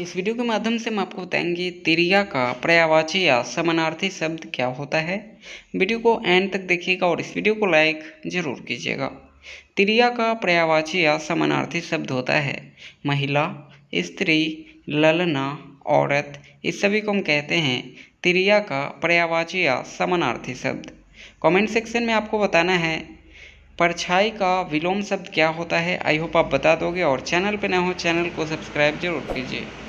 इस वीडियो के माध्यम से हम आपको बताएंगे तिरिया का पर्यावाची या समानार्थी शब्द क्या होता है वीडियो को एंड तक देखिएगा और इस वीडियो को लाइक जरूर कीजिएगा तिरिया का पर्यावाची या समानार्थी शब्द होता है महिला स्त्री ललना औरत इस सभी को हम कहते हैं तिरिया का पर्यावाची या समानार्थी शब्द कमेंट सेक्शन में आपको बताना है परछाई का विलोम शब्द क्या होता है आई होप आप बता दोगे और चैनल पे ना हो चैनल को सब्सक्राइब जरूर कीजिए